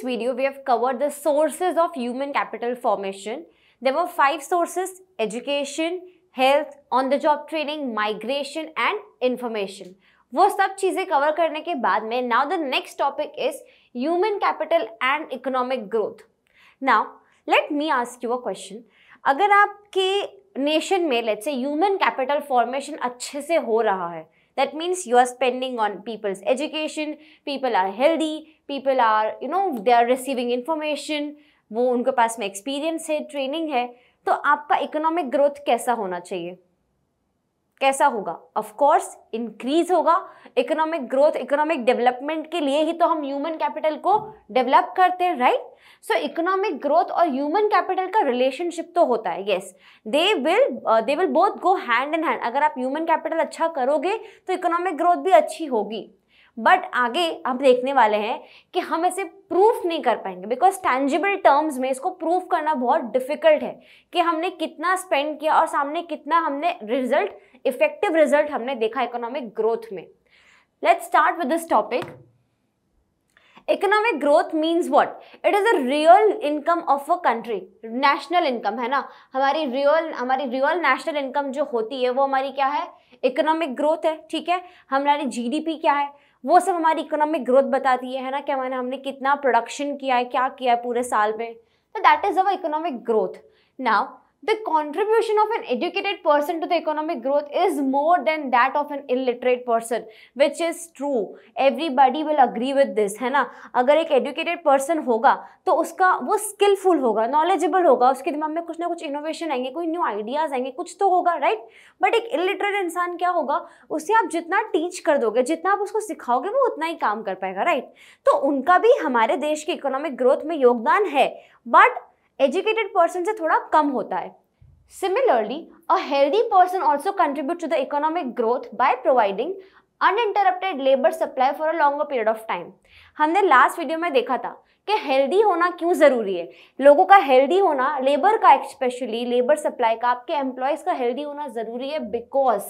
this video, we have covered the sources of human capital formation. There were five sources, education, health on the job training migration and information वो सब चीज़ें cover करने के बाद में now the next topic is human capital and economic growth now let me ask you a question अगर आपके nation में let's say human capital formation अच्छे से हो रहा है that means you are spending on people's education people are healthy people are you know they are receiving information वो उनके पास में एक्सपीरियंस है ट्रेनिंग है तो आपका इकोनॉमिक ग्रोथ कैसा होना चाहिए कैसा होगा ऑफ कोर्स इंक्रीज होगा इकोनॉमिक ग्रोथ इकोनॉमिक डेवलपमेंट के लिए ही तो हम ह्यूमन कैपिटल को डेवलप करते हैं राइट सो इकोनॉमिक ग्रोथ और ह्यूमन कैपिटल का रिलेशनशिप तो होता है yes they will they will both go hand in hand अगर आप ह्यूमन कैपिटल अच्छा करोगे तो इकोनॉमिक ग्रोथ भी अच्छी होगी बट आगे हम देखने वाले हैं कि हम इसे प्रूफ नहीं कर पाएंगे बिकॉज टेंजिबल टर्म्स में इसको प्रूफ करना बहुत डिफिकल्ट है कि हमने कितना स्पेंड किया और सामने कितना हमने रिजल्ट इफेक्टिव रिजल्ट हमने देखा इकोनॉमिक ग्रोथ में let's start with this topic economic growth means what it is a real income of a country national income है ना हमारी रियल हमारी रियल नेशनल इनकम जो होती है वो हमारी क्या है इकोनॉमिक ग्रोथ है ठीक है हमारी जीडीपी क्या है वो सब हमारी इकोनॉमिक ग्रोथ बताती है ना कि मैंने हमने कितना प्रोडक्शन किया है क्या किया है पूरे साल में तो that is our economic growth now the contribution of an educated person to the economic growth is more than that of an illiterate person which is true everybody will agree with this hai na agar ek educated person hoga to uska wo skillful hoga knowledgeable hoga uske dimag mein kuch na kuch innovation aayenge koi new ideas aayenge kuch to hoga right but ek illiterate insaan kya hoga उसे aap jitna teach kar doge jitna aap usko sikhaoge wo utna hi kaam kar payega right to unka bhi hamare desh ki economic growth mein yogdan hai but educated person से थोड़ा कम होता है similarly a healthy person also contribute to the economic growth by providing uninterrupted labour supply for a longer period of time हमने last video में देखा था कि हेल्दी होना क्यों ज़रूरी है लोगों का हेल्दी होना लेबर का स्पेशली लेबर सप्लाई का आपके एम्प्लॉयज़ का हेल्दी होना ज़रूरी है बिकॉज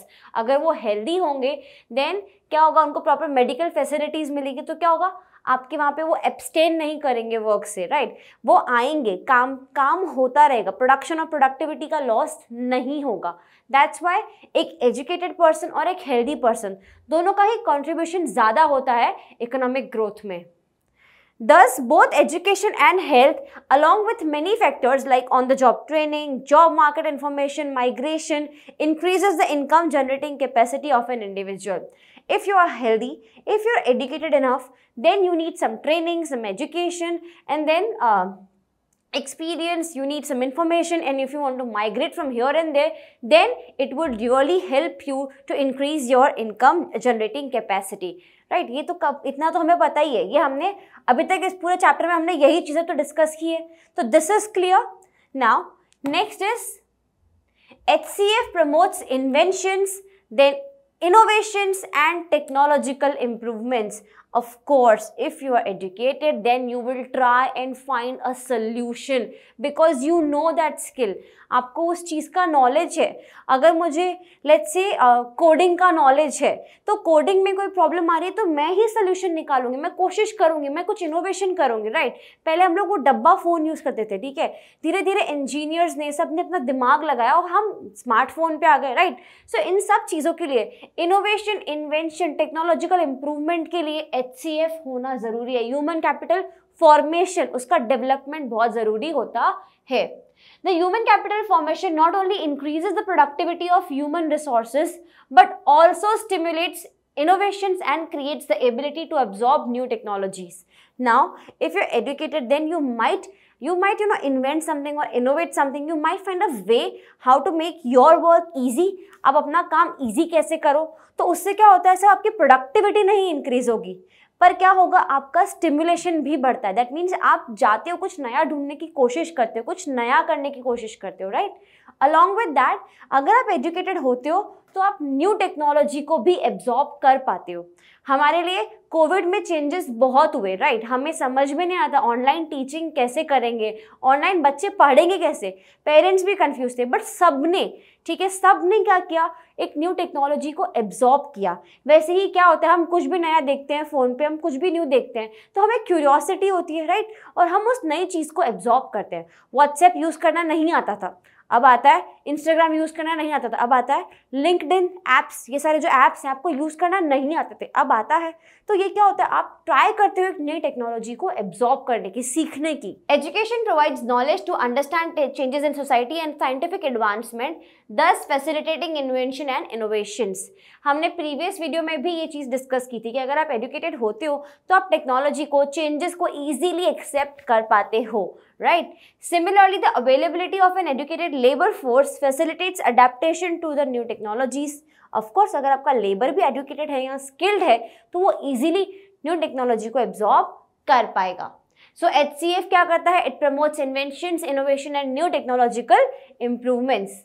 अगर वो हेल्दी होंगे देन क्या होगा उनको प्रॉपर मेडिकल फैसिलिटीज़ मिलेगी तो क्या होगा आपके वहाँ पे वो एब्सटेन नहीं करेंगे वर्क से राइट वो आएंगे काम काम होता रहेगा प्रोडक्शन और प्रोडक्टिविटी का लॉस नहीं होगा दैट्स वाई एक एजुकेटेड पर्सन और एक हेल्दी पर्सन दोनों का ही कॉन्ट्रीब्यूशन ज़्यादा होता है इकोनॉमिक ग्रोथ में thus both education and health along with many factors like on the job training job market information migration increases the income generating capacity of an individual If you are healthy, if you're educated enough, then you need some training, some education, and then uh, experience, you need some information and if you want to migrate from here and there, then it would really help you to increase your income generating capacity. Right right, ये तो कब इतना तो हमें पता ही है ये हमने अभी तक इस पूरे चैप्टर में हमने यही चीज़ें तो डिस्कस की है तो this is clear now next is H C F promotes inventions then innovations and technological improvements of course if you are educated then you will try and find a solution because you know that skill आपको उस चीज़ का knowledge है अगर मुझे let's say coding का knowledge है तो coding में कोई प्रॉब्लम आ रही है तो मैं ही सोल्यूशन निकालूंगी मैं कोशिश करूंगी मैं कुछ इनोवेशन करूंगी राइट right? पहले हम लोग वो डब्बा फ़ोन यूज़ करते थे ठीक है धीरे धीरे इंजीनियर्स ने सब ने अपना दिमाग लगाया और हम स्मार्टफोन पे आ गए राइट right? सो so, इन सब चीज़ों के लिए इनोवेशन इन्वेंशन टेक्नोलॉजिकल इम्प्रूवमेंट के लिए एच होना जरूरी है ह्यूमन कैपिटल फॉर्मेशन उसका डेवलपमेंट बहुत जरूरी होता है the human capital formation not only increases the productivity of human resources but also stimulates innovations and creates the ability to absorb new technologies. Now, if you're educated, then you might you might you know invent something or innovate something you might find a way how to make your work easy ab apna kaam easy kaise karo to usse kya hota hai sir aapki productivity nahi increase hogi पर क्या होगा आपका stimulation भी बढ़ता है that means आप जाते हो कुछ नया ढूंढने की कोशिश करते हो कुछ नया करने की कोशिश करते हो राइट अलॉन्ग विद दैट अगर आप एजुकेटेड होते हो तो आप न्यू टेक्नोलॉजी को भी एब्जॉर्ब कर पाते हो हमारे लिए कोविड में चेंजेस बहुत हुए राइट हमें समझ में नहीं आता ऑनलाइन टीचिंग कैसे करेंगे ऑनलाइन बच्चे पढ़ेंगे कैसे पेरेंट्स भी कंफ्यूज थे बट सब ने ठीक है सब ने क्या किया एक न्यू टेक्नोलॉजी को एब्जॉर्ब किया वैसे ही क्या होता है हम कुछ भी नया देखते हैं फ़ोन पे हम कुछ भी न्यू देखते हैं तो हमें क्यूरियोसिटी होती है राइट और हम उस नई चीज़ को एब्जॉर्ब करते हैं व्हाट्सएप यूज़ करना नहीं आता था अब आता है इंस्टाग्राम यूज़ करना नहीं आता था अब आता है लिंकड इन ऐप्स ये सारे जो ऐप्स हैं आपको यूज़ करना नहीं आते थे अब आता है तो ये क्या होता है आप ट्राई करते हो एक नई टेक्नोलॉजी को एब्जॉर्ब करने की सीखने की education provides knowledge to understand changes in society and scientific advancement thus facilitating invention and innovations हमने प्रीवियस वीडियो में भी ये चीज़ डिस्कस की थी कि अगर आप एजुकेटेड होते हो तो आप टेक्नोलॉजी को चेंजेस को ईजिली एक्सेप्ट कर पाते हो right similarly the availability of an educated labour force facilitates adaptation to the new technologies of course अगर आपका लेबर भी एजुकेटेड है या स्किल्ड है तो वो ईजिली न्यू टेक्नोलॉजी को एब्जॉर्ब कर पाएगा सो एच सी एफ क्या करता है it promotes invention innovation and new technological improvements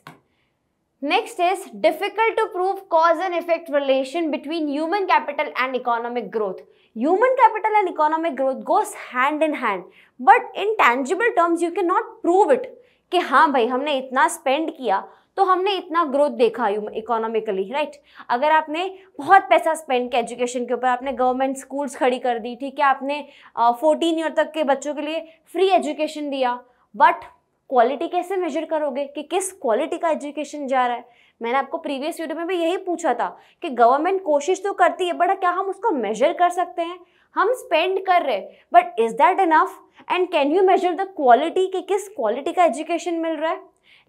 next is difficult to prove cause and effect relation between human capital and economic growth human capital and economic growth goes hand in hand but intangible terms you can not prove it कि हाँ भाई हमने इतना spend किया तो हमने इतना growth देखा इकोनॉमिकली राइट right? अगर आपने बहुत पैसा स्पेंड किया एजुकेशन के ऊपर आपने गवर्नमेंट स्कूल्स खड़ी कर दी ठीक है आपने फोर्टीन ईयर तक के बच्चों के लिए फ्री एजुकेशन दिया बट क्वालिटी कैसे मेजर करोगे कि किस क्वालिटी का एजुकेशन जा रहा है मैंने आपको प्रीवियस वीडियो में भी यही पूछा था कि गवर्नमेंट कोशिश तो करती है बट क्या हम उसको मेजर कर सकते हैं हम स्पेंड कर रहे but is that enough and can you measure the quality कि किस क्वालिटी का एजुकेशन मिल रहा है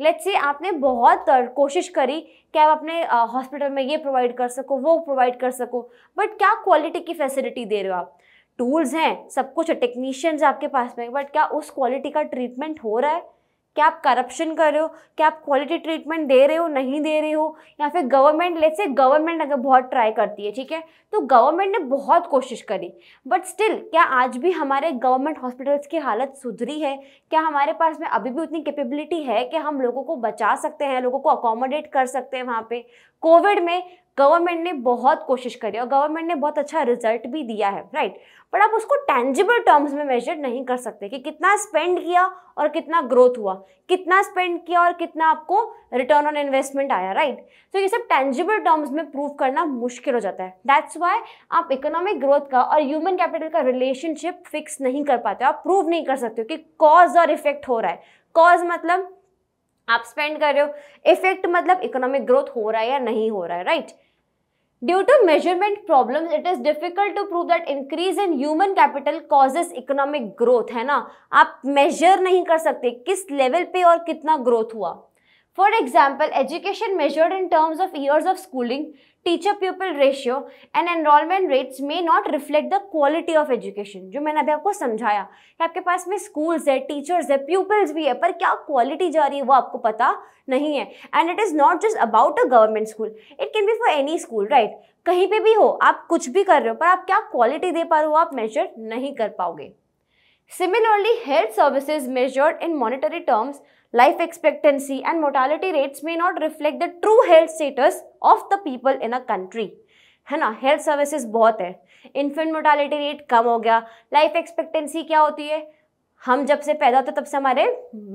लेट्स से आपने बहुत कोशिश करी कि आप अपने हॉस्पिटल में ये प्रोवाइड कर सको वो प्रोवाइड कर सको बट क्या क्वालिटी की फैसिलिटी दे रहे हो आप टूल्स हैं सब कुछ टेक्नीशियंस आपके पास में बट क्या उस क्वालिटी का ट्रीटमेंट हो रहा है क्या आप करप्शन कर रहे हो क्या आप क्वालिटी ट्रीटमेंट दे रहे हो नहीं दे रहे हो या फिर गवर्नमेंट लेट से गवर्नमेंट अगर बहुत ट्राई करती है ठीक है तो गवर्नमेंट ने बहुत कोशिश करी बट स्टिल क्या आज भी हमारे गवर्नमेंट हॉस्पिटल्स की हालत सुधरी है क्या हमारे पास में अभी भी उतनी कैपेबिलिटी है कि हम लोगों को बचा सकते हैं लोगों को अकोमोडेट कर सकते हैं वहाँ पर कोविड में गवर्नमेंट ने बहुत कोशिश करी और गवर्नमेंट ने बहुत अच्छा रिजल्ट भी दिया है राइट बट आप उसको टेंजिबल टर्म्स में मेजर नहीं कर सकते कि कितना स्पेंड किया और कितना ग्रोथ हुआ कितना स्पेंड किया और कितना आपको रिटर्न ऑन इन्वेस्टमेंट आया राइट तो so ये सब टेंजिबल टर्म्स में प्रूव करना मुश्किल हो जाता है दैट्स वाई आप इकोनॉमिक ग्रोथ का और ह्यूमन कैपिटल का रिलेशनशिप फिक्स नहीं कर पाते आप प्रूव नहीं कर सकते कि कॉज और इफेक्ट हो रहा है कॉज मतलब आप स्पेंड कर रहे हो इफेक्ट मतलब इकोनॉमिक ग्रोथ हो रहा है या नहीं हो रहा है right right? Due to measurement problems, it is difficult to prove that increase in human capital causes economic growth है ना आप measure नहीं कर सकते किस level पे और कितना growth हुआ for example education measured in terms of years of schooling teacher pupil ratio and enrolment rates may not reflect the quality of education जो मैंने अभी आपको समझाया कि आपके पास में स्कूल्स है टीचर्स है प्यूपल्स भी है पर क्या क्वालिटी जा रही है वो आपको पता नहीं है and it is not just about a government school it can be for any school right कहीं पर भी हो आप कुछ भी कर रहे हो पर आप क्या क्वालिटी दे पा रहे हो आप मेजर नहीं कर पाओगे similarly health services measured in monetary terms life expectancy and mortality rates may not reflect the true health status of the people in a country. है ना हेल्थ सर्विसेज बहुत है इन्फेंट मोर्टालिटी रेट कम हो गया life expectancy क्या होती है हम जब से पैदा होते तब से हमारे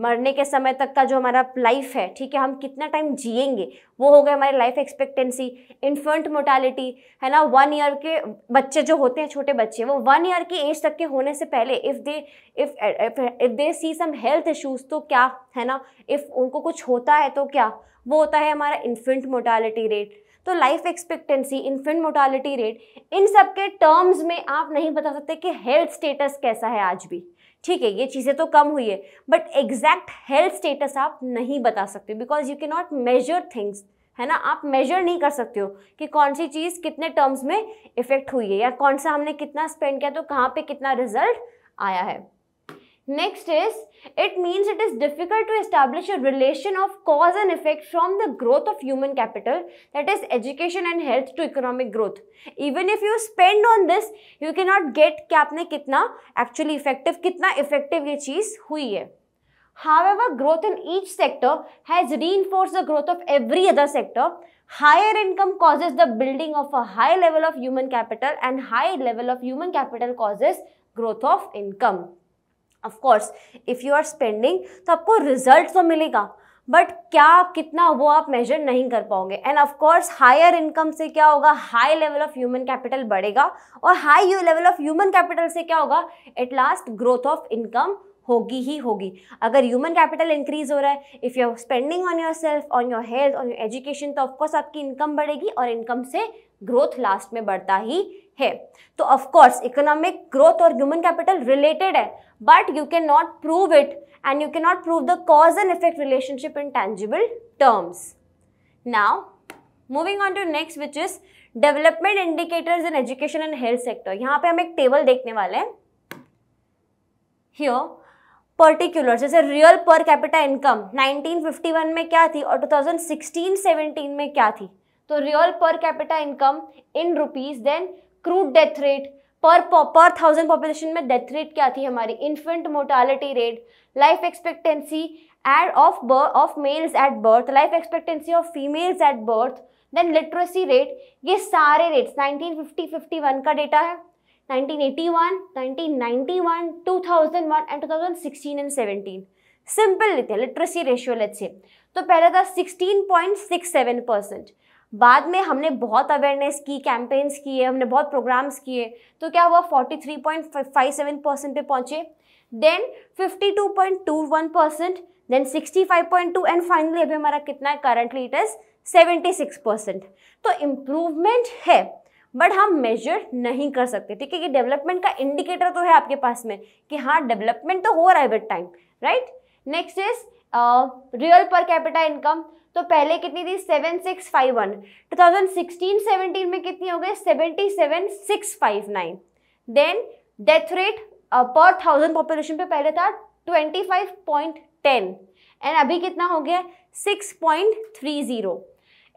मरने के समय तक का जो हमारा लाइफ है ठीक है हम कितना टाइम जिएंगे वो हो गए हमारे लाइफ एक्सपेक्टेंसी इन्फेंट मोटालिटी है ना वन ईयर के बच्चे जो होते हैं छोटे बच्चे वो वन ईयर की एज तक के होने से पहले if they if if they see some health issues तो क्या है ना इफ़ उनको कुछ होता है तो क्या वो होता है हमारा इन्फेंट मोटालिटी रेट तो life expectancy infant mortality rate इन सब के टर्म्स में आप नहीं बता सकते कि हेल्थ स्टेटस कैसा है आज भी ठीक है ये चीज़ें तो कम हुई है बट एग्जैक्ट हेल्थ स्टेटस आप नहीं बता सकते because you can not measure things है ना आप मेजर नहीं कर सकते हो कि कौन सी चीज़ कितने टर्म्स में इफ़ेक्ट हुई है या कौन सा हमने कितना स्पेंड किया तो कहाँ पे कितना रिजल्ट आया है Next is, it means it is difficult to establish a relation of cause and effect from the growth of human capital, that is education and health to economic growth. Even if you spend on this, you cannot get कि आपने कितना actually effective, कितना effective ये चीज़ हुई है. However, growth in each sector has reinforced the growth of every other sector. Higher income causes the building of a high level of human capital and high level of human capital causes growth of income. Of course if you are spending तो आपको result तो मिलेगा but क्या कितना वो आप major नहीं कर पाओगे and of course higher income से क्या होगा high level of human capital बढ़ेगा और high level of human capital से क्या होगा at last growth of income होगी ही होगी अगर ह्यूमन कैपिटल इंक्रीज हो रहा है if you are spending on yourself on your health on your education तो ऑफकोर्स आपकी इनकम बढ़ेगी और इनकम से ग्रोथ लास्ट में बढ़ता ही है तो ऑफकोर्स इकोनॉमिक ग्रोथ और ह्यूमन कैपिटल रिलेटेड है but you can not prove it and you can not prove the cause and effect relationship intangible terms now moving on to next which is development indicators in education and health sector यहाँ पे हम एक table देखने वाले हैं here particular जैसे real per capita income 1951 में क्या थी और 2016-17 में क्या थी तो real per capita income in rupees then crude death rate per per thousand population में डेथ रेट क्या थी हमारी infant mortality rate life expectancy at of of males at birth life expectancy of females at birth then literacy rate ये सारे rates 1950 51 का data है 1981, 1991, 2001 and 2016 and 17 simple लेते हैं लिटरेसी रेशियो लेट से तो पहला था 16.67 परसेंट बाद में हमने बहुत अवेयरनेस की कैंपेन्स किए हमने बहुत प्रोग्राम्स किए तो क्या हुआ forty three point five seven percent पर पहुँचे then fifty two two point one percent then sixty five point two and finally अभी हमारा कितना है currently it is six percent तो इम्प्रूवमेंट है बट हम मेजर नहीं कर सकते ठीक है ये डेवलपमेंट का इंडिकेटर तो है आपके पास में कि हाँ डेवलपमेंट तो हो रहा है with time right next is real per capita income तो पहले कितनी थी seven six five one two thousand sixteen seventeen में कितनी हो गई seventy seven six five nine then death rate per thousand population पे पहले था twenty five point ten and अभी कितना हो गया six point three zero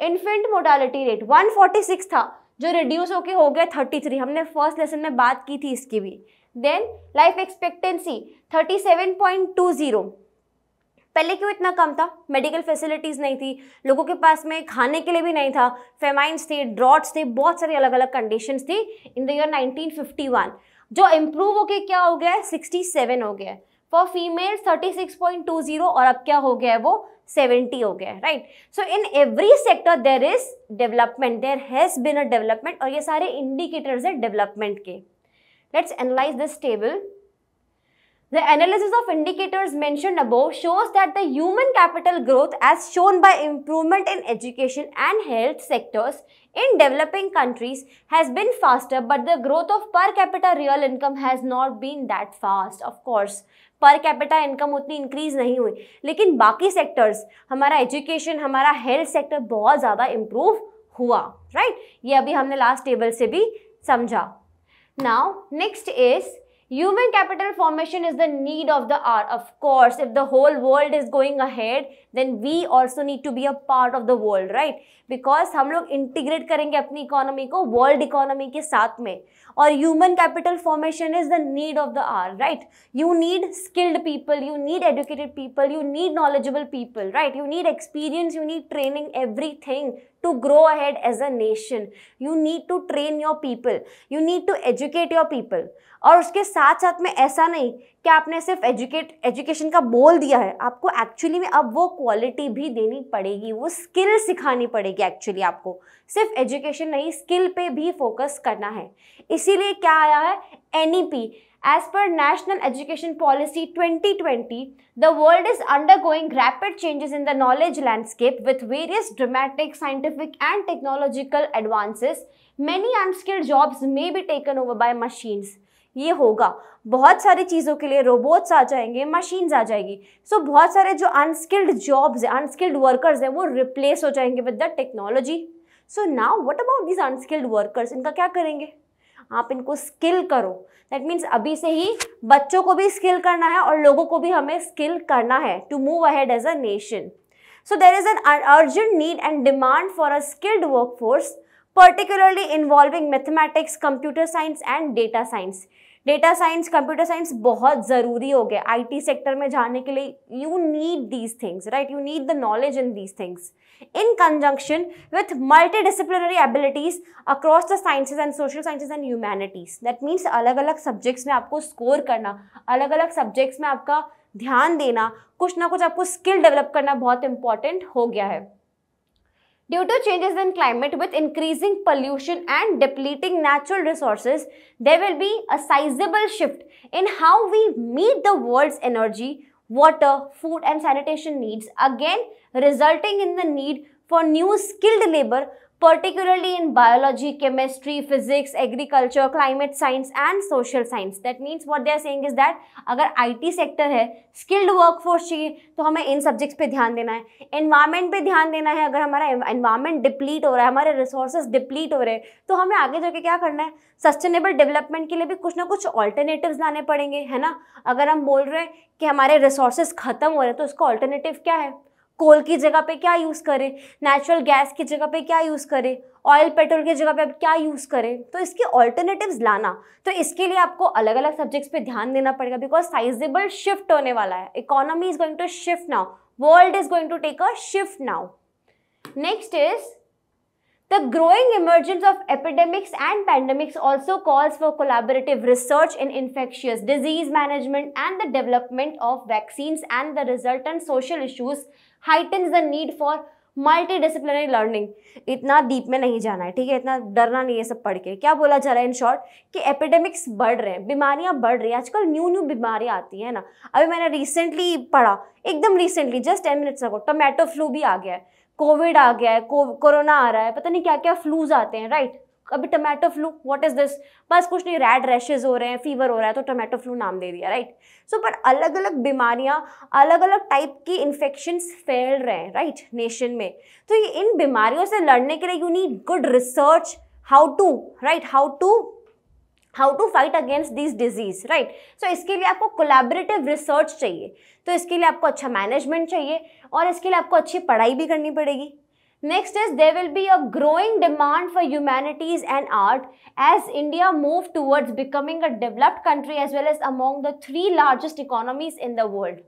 infant mortality rate one forty six था जो रिड्यूस होके हो गया थर्टी थ्री हमने फर्स्ट लेसन में बात की थी इसकी भी then life expectancy thirty seven point two zero पहले क्यों इतना कम था मेडिकल फैसिलिटीज़ नहीं थी लोगों के पास में खाने के लिए भी नहीं था फेमाइंस थे ड्रॉट्स थे बहुत सारी अलग अलग कंडीशन थी इन द ईयर 1951 जो इम्प्रूव होके क्या हो गया है 67 हो गया है फॉर फीमेल 36.20 और अब क्या हो गया है वो 70 हो गया है right so in every sector there is development there has been a development और ये सारे इंडिकेटर्स हैं डेवलपमेंट के let's analyse this table The analysis of indicators mentioned above shows that the human capital growth as shown by improvement in education and health sectors in developing countries has been faster but the growth of per capita real income has not been that fast of course per capita income utni increase nahi hui lekin baki sectors hamara education hamara health sector bahut zyada improve hua right ye abhi humne last table se bhi samjha now next is Human capital formation is the need of the hour. Of course, if the whole world is going ahead, then we also need to be a part of the world, right? Because हम लोग integrate करेंगे अपनी economy को world economy के साथ में और human capital formation is the need of the hour, right? You need skilled people, you need educated people, you need knowledgeable people, right? You need experience, you need training, everything to grow ahead as a nation you need to train your people you need to educate your people और उसके साथ साथ में ऐसा नहीं कि आपने सिर्फ एजुकेट एजुकेशन का बोल दिया है आपको एक्चुअली में अब वो क्वालिटी भी देनी पड़ेगी वो स्किल सिखानी पड़ेगी एक्चुअली आपको सिर्फ एजुकेशन नहीं स्किल पे भी फोकस करना है इसीलिए क्या आया है N E P As per National Education Policy 2020, the world is undergoing rapid changes in the knowledge landscape with various dramatic scientific and technological advances. Many unskilled jobs may be taken over by machines. ये होगा बहुत सारी चीज़ों के लिए robots आ जाएंगे machines आ जाएगी सो so, बहुत सारे जो अनस्किल्ड जॉब्स हैं अनस्किल्ड वर्कर्स हैं वो रिप्लेस हो जाएंगे with the technology so now what about these unskilled workers इनका क्या करेंगे आप इनको स्किल करो दैट मीन्स अभी से ही बच्चों को भी स्किल करना है और लोगों को भी हमें स्किल करना है to move ahead as a nation so there is an urgent need and demand for a skilled work force particularly involving mathematics computer science and data science data science computer science बहुत ज़रूरी हो गया T sector में जाने के लिए you need these things right you need the knowledge in these things in conjunction with multidisciplinary abilities across the sciences and social sciences and humanities. That means अलग अलग subjects में आपको score करना अलग अलग subjects में आपका ध्यान देना कुछ ना कुछ आपको skill develop करना बहुत important हो गया है Due to changes in climate with increasing pollution and depleting natural resources, there will be a sizable shift in how we meet the world's energy, water, food and sanitation needs. Again, resulting in the need for new skilled labor particularly in biology, chemistry, physics, agriculture, climate science and social science. That means what they are saying is that अगर IT sector है skilled workforce चाहिए तो हमें इन subjects पे ध्यान देना है environment पे ध्यान देना है अगर हमारा environment deplete हो रहा है हमारे resources deplete हो रहे हैं तो हमें आगे जाके क्या करना है sustainable development के लिए भी कुछ ना कुछ alternatives लाने पड़ेंगे है ना अगर हम बोल रहे हैं कि हमारे resources ख़त्म हो रहे हैं तो उसका alternative क्या है कोल की जगह पे क्या यूज़ करें नेचुरल गैस की जगह पे क्या यूज़ करें ऑयल पेट्रोल की जगह पे आप क्या यूज़ करें तो इसके ऑल्टरनेटिव लाना तो इसके लिए आपको अलग अलग सब्जेक्ट्स पे ध्यान देना पड़ेगा बिकॉज साइजेबल शिफ्ट होने वाला है economy is going to shift now world is going to take a shift now next is the growing emergence of epidemics and pandemics also calls for collaborative research in infectious disease management and the development of vaccine and the result and social issues heighten the need for multidisciplinary learning इतना deep में नहीं जाना है ठीक है इतना डरना नहीं है सब पढ़ के क्या बोला जा रहा है इन शॉर्ट कि एपिडेमिक्स बढ़ रहे हैं बीमारियां बढ़ रही हैं आजकल न्यू न्यू बीमारियां आती हैं ना अभी मैंने रिसेंटली पढ़ा एकदम recently just ten minutes ago tomato flu भी आ गया है कोविड आ गया है कोरोना आ रहा है पता नहीं क्या क्या फ्लूज आते हैं राइट कभी tomato flu what is this बस कुछ नहीं रैड रैशेज हो रहे हैं फीवर हो रहा है तो टमाटो फ्लू नाम दे दिया राइट सो बट अलग अलग बीमारियाँ अलग अलग टाइप की इन्फेक्शंस फैल रहे हैं राइट right? नेशन में तो ये इन बीमारियों से लड़ने के लिए you need good research how to right how to how to fight against this disease right so इसके लिए आपको कोलेबरेटिव रिसर्च चाहिए तो इसके लिए आपको अच्छा मैनेजमेंट चाहिए और इसके लिए आपको अच्छी पढ़ाई भी करनी पड़ेगी Next is there will be a growing demand for humanities and art as India moves towards becoming a developed country as well as among the three largest economies in the world.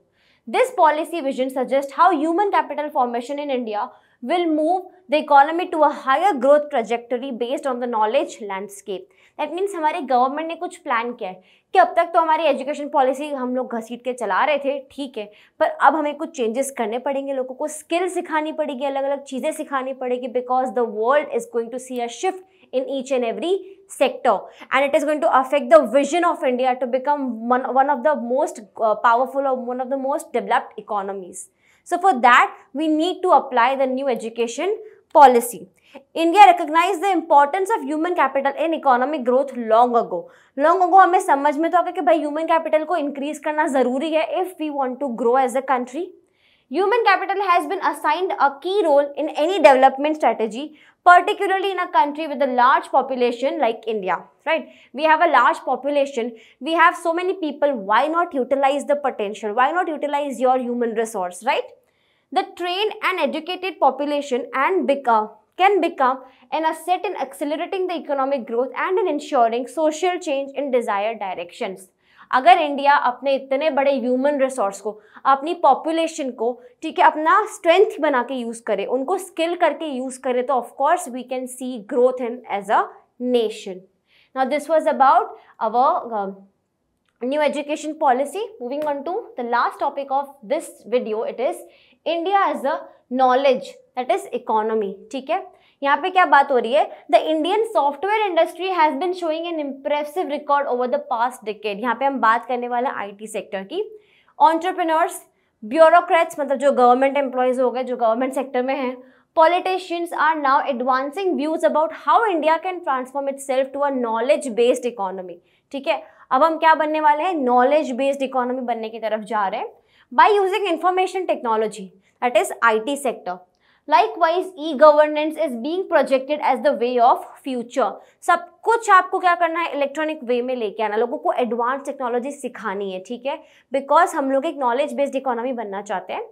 This policy vision suggests how human capital formation in India will move the economy to a higher growth trajectory based on the knowledge landscape. That means हमारे government ने कुछ plan किया है कि अब तक तो हमारी education policy हम लोग घसीट के चला रहे थे ठीक है पर अब हमें कुछ changes करने पड़ेंगे लोगों को स्किल सिखानी पड़ेगी अलग अलग चीज़ें सिखानी पड़ेगी because the world is going to see a shift in each and every sector and it is going to affect the vision of India to become one, one of the most uh, powerful or one of the most developed economies. So for that, we need to apply the new education policy. India recognized the importance of human capital in economic growth long ago. Long ago, we समझ में human capital गया कि भाई human capital को increase करना जरूरी है if we want Human capital has been assigned a key role in any development strategy, particularly in a country with a large population like India, right? We have a large population, we have so many people, why not utilize the potential? Why not utilize your human resource, right? the trained and educated population and become can become an asset in accelerating the economic growth and in ensuring social change in desired directions. अगर India अपने इतने बड़े human resource को अपनी population को ठीक है अपना स्ट्रेंथ बना के यूज़ करे उनको स्किल करके यूज़ करे तो of course we can see growth in as a nation now this was about our new education policy moving on to the last topic of this video it is India as a knowledge that is economy ठीक है यहाँ पे क्या बात हो रही है the Indian software industry has been showing an impressive record over the past decade यहाँ पे हम बात करने वाले आई टी सेक्टर की ऑन्टरप्रिनर्स ब्यूरोक्रेट्स मतलब जो गवर्नमेंट एम्प्लॉयज़ हो गए जो गवर्नमेंट सेक्टर में हैं are now advancing views about how India can transform itself to a knowledge based economy ठीक है अब हम क्या बनने वाले हैं नॉलेज बेस्ड इकोनॉमी बनने की तरफ जा रहे हैं by using information technology, that is IT sector. Likewise, e-governance is being projected as the way of future. सब कुछ आपको क्या करना है इलेक्ट्रॉनिक वे में लेके आना लोगों को एडवांस टेक्नोलॉजी सिखानी है ठीक है बिकॉज हम लोग एक नॉलेज बेस्ड इकोनॉमी बनना चाहते हैं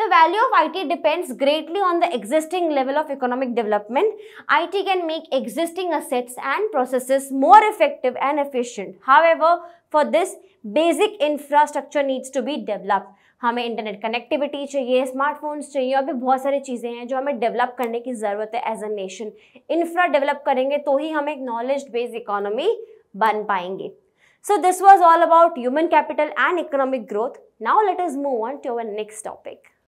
The value of IT depends greatly on the existing level of economic development. IT can make existing assets and processes more effective and efficient. However, for this, basic infrastructure needs to be developed. हमें internet connectivity चाहिए smartphones चाहिए और भी बहुत सारी चीज़ें हैं जो हमें डेवलप करने की ज़रूरत है as a nation infra develop करेंगे तो ही हम एक नॉलेज बेस्ड इकोनॉमी बन पाएंगे so this was all about human capital and economic growth now let's move on to our next topic